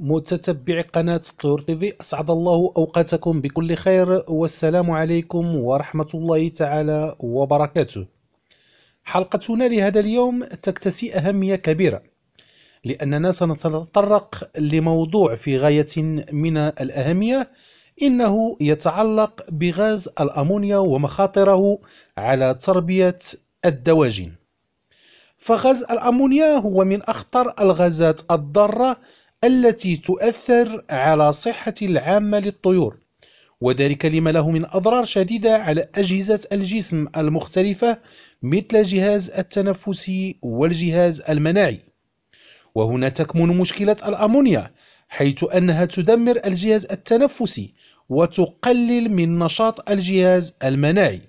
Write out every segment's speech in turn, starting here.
متتبعي قناة طيور تيفي أسعد الله أوقاتكم بكل خير والسلام عليكم ورحمة الله تعالى وبركاته حلقتنا لهذا اليوم تكتسي أهمية كبيرة لأننا سنتطرق لموضوع في غاية من الأهمية إنه يتعلق بغاز الأمونيا ومخاطره على تربية الدواجن فغاز الأمونيا هو من أخطر الغازات الضارة التي تؤثر على صحة العامة للطيور وذلك لما له من أضرار شديدة على أجهزة الجسم المختلفة مثل جهاز التنفسي والجهاز المناعي وهنا تكمن مشكلة الأمونيا حيث أنها تدمر الجهاز التنفسي وتقلل من نشاط الجهاز المناعي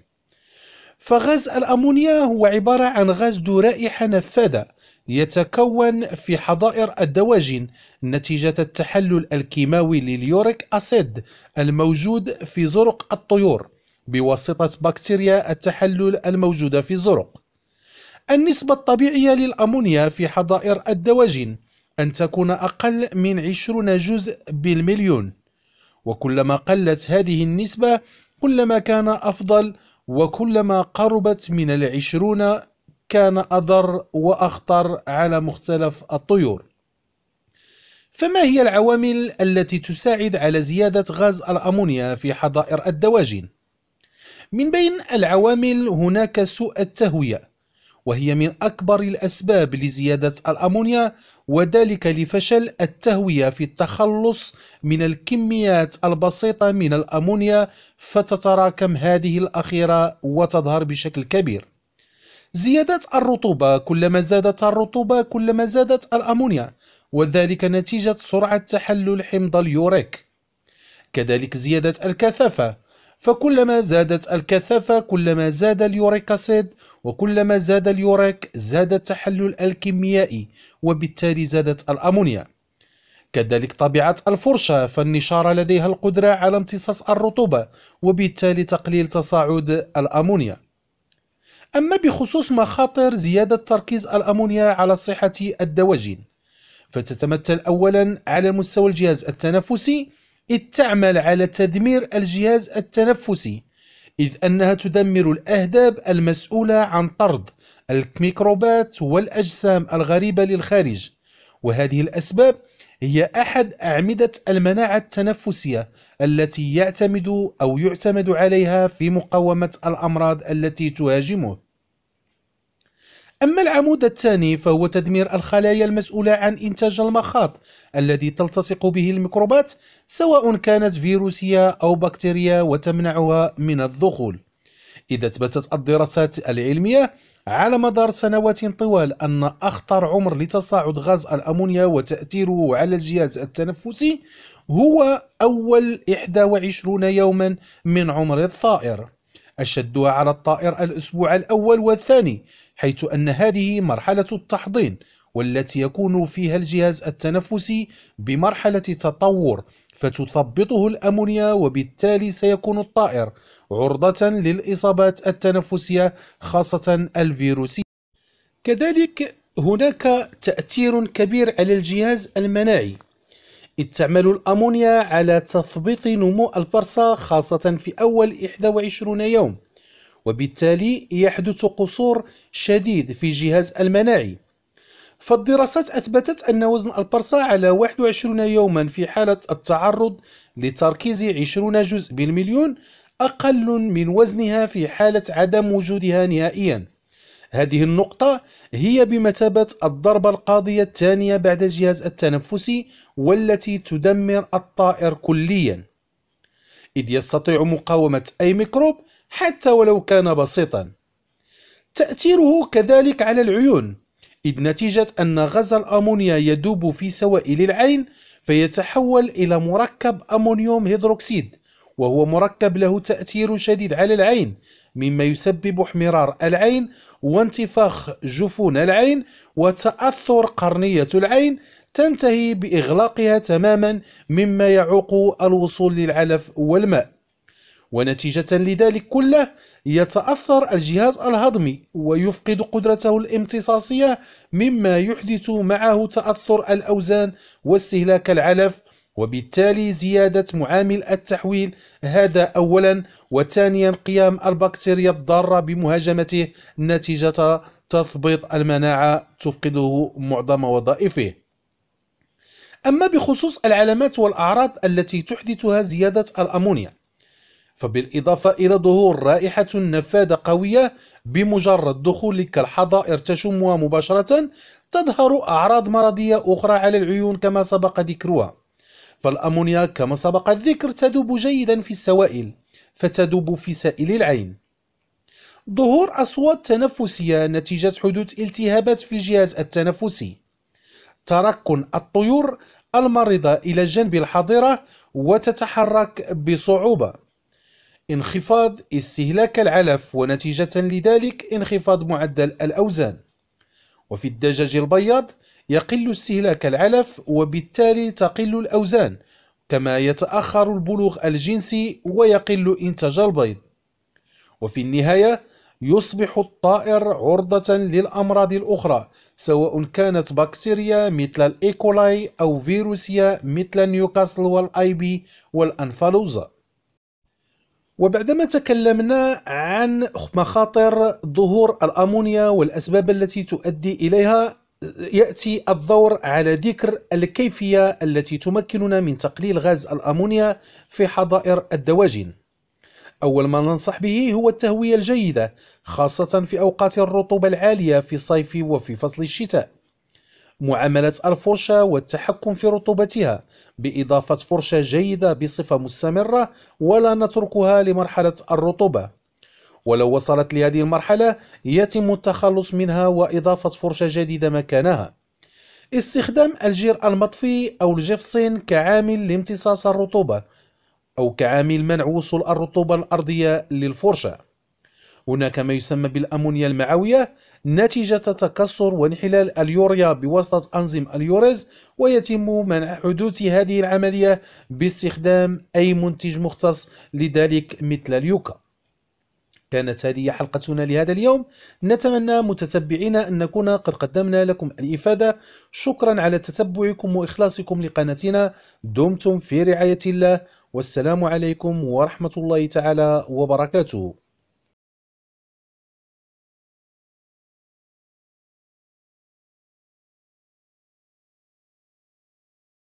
فغاز الأمونيا هو عبارة عن غاز ذو رائحة نفاذة يتكون في حظائر الدواجن نتيجة التحلل الكيماوي لليوريك أسيد الموجود في زرق الطيور بواسطة بكتيريا التحلل الموجودة في الزرق النسبة الطبيعية للأمونيا في حظائر الدواجن أن تكون أقل من 20 جزء بالمليون وكلما قلت هذه النسبة كلما كان أفضل وكلما قربت من العشرون كان أضر وأخطر على مختلف الطيور فما هي العوامل التي تساعد على زيادة غاز الأمونيا في حظائر الدواجن؟ من بين العوامل هناك سوء التهوية وهي من أكبر الأسباب لزيادة الأمونيا وذلك لفشل التهوية في التخلص من الكميات البسيطة من الأمونيا فتتراكم هذه الأخيرة وتظهر بشكل كبير زيادة الرطوبة كلما زادت الرطوبة كلما زادت الأمونيا وذلك نتيجة سرعة تحلل حمض اليوريك كذلك زيادة الكثافة فكلما زادت الكثافة كلما زاد اليوريك أسيد وكلما زاد اليوريك زاد التحلل الكيميائي وبالتالي زادت الأمونيا كذلك طبيعة الفرشة فالنشارة لديها القدرة على امتصاص الرطوبة وبالتالي تقليل تصاعد الأمونيا أما بخصوص مخاطر زيادة تركيز الأمونيا على صحة الدواجن فتتمثل أولا على مستوى الجهاز التنفسي إذ تعمل على تدمير الجهاز التنفسي إذ أنها تدمر الأهداب المسؤولة عن طرد الميكروبات والأجسام الغريبة للخارج وهذه الأسباب هي أحد أعمدة المناعة التنفسية التي يعتمد أو يعتمد عليها في مقاومة الأمراض التي تهاجمه أما العمود الثاني فهو تدمير الخلايا المسؤولة عن إنتاج المخاط الذي تلتصق به الميكروبات سواء كانت فيروسية أو بكتيريا وتمنعها من الدخول إذا أثبتت الدراسات العلمية على مدار سنوات طوال أن أخطر عمر لتصاعد غاز الأمونيا وتأثيره على الجهاز التنفسي هو أول 21 يوما من عمر الطائر أشدها على الطائر الأسبوع الأول والثاني حيث أن هذه مرحلة التحضين والتي يكون فيها الجهاز التنفسي بمرحلة تطور فتثبطه الأمونيا وبالتالي سيكون الطائر عرضة للإصابات التنفسية خاصة الفيروسية كذلك هناك تأثير كبير على الجهاز المناعي إذ تعمل الأمونيا على تثبيط نمو البرصة خاصة في أول 21 يوم وبالتالي يحدث قصور شديد في جهاز المناعي فالدراسات أثبتت أن وزن البرصة على 21 يوما في حالة التعرض لتركيز 20 جزء بالمليون أقل من وزنها في حالة عدم وجودها نهائيا هذه النقطة هي بمثابة الضربة القاضية الثانية بعد الجهاز التنفسي والتي تدمر الطائر كليا إذ يستطيع مقاومة أي ميكروب حتى ولو كان بسيطا تأثيره كذلك على العيون إذ نتيجة أن غاز الأمونيا يدوب في سوائل العين فيتحول إلى مركب أمونيوم هيدروكسيد وهو مركب له تأثير شديد على العين مما يسبب احمرار العين وانتفاخ جفون العين وتأثر قرنية العين تنتهي بإغلاقها تماما مما يعوق الوصول للعلف والماء ونتيجة لذلك كله يتأثر الجهاز الهضمي ويفقد قدرته الامتصاصية مما يحدث معه تأثر الأوزان واستهلاك العلف وبالتالي زيادة معامل التحويل هذا أولا وثانيا قيام البكتيريا الضارة بمهاجمته نتيجة تثبيط المناعة تفقده معظم وظائفه أما بخصوص العلامات والأعراض التي تحدثها زيادة الأمونيا فبالإضافة إلى ظهور رائحة نفاذة قوية بمجرد دخولك الحظائر تشمها مباشرة تظهر أعراض مرضية أخرى على العيون كما سبق ذكرها فالأمونيا كما سبق الذكر تذوب جيدا في السوائل فتذوب في سائل العين ظهور أصوات تنفسية نتيجة حدوث التهابات في الجهاز التنفسي تركن الطيور المريضة إلى جنب الحظيرة وتتحرك بصعوبة انخفاض استهلاك العلف ونتيجة لذلك انخفاض معدل الأوزان وفي الدجاج البياض يقل استهلاك العلف وبالتالي تقل الأوزان كما يتأخر البلوغ الجنسي ويقل إنتاج البيض وفي النهاية يصبح الطائر عرضة للأمراض الأخرى سواء كانت بكتيريا مثل الإيكولاي أو فيروسيا مثل نيوكاسل والأيبي والأنفالوزا وبعدما تكلمنا عن مخاطر ظهور الأمونيا والأسباب التي تؤدي إليها يأتي الدور على ذكر الكيفية التي تمكننا من تقليل غاز الأمونيا في حظائر الدواجن أول ما ننصح به هو التهوية الجيدة خاصة في أوقات الرطوبة العالية في الصيف وفي فصل الشتاء معاملة الفرشة والتحكم في رطوبتها بإضافة فرشة جيدة بصفة مستمرة ولا نتركها لمرحلة الرطوبة ولو وصلت لهذه المرحلة يتم التخلص منها وإضافة فرشة جديدة مكانها استخدام الجير المطفي أو الجفصين كعامل لامتصاص الرطوبة أو كعامل منع وصول الرطوبة الأرضية للفرشة هناك ما يسمى بالأمونيا المعوية نتيجة تكسر وانحلال اليوريا بواسطة أنزيم اليوريز ويتم منع حدوث هذه العملية باستخدام أي منتج مختص لذلك مثل اليوكا كانت هذه حلقتنا لهذا اليوم نتمنى متتبعينا أن نكون قد قدمنا لكم الإفادة شكرا على تتبعكم وإخلاصكم لقناتنا دمتم في رعاية الله والسلام عليكم ورحمة الله تعالى وبركاته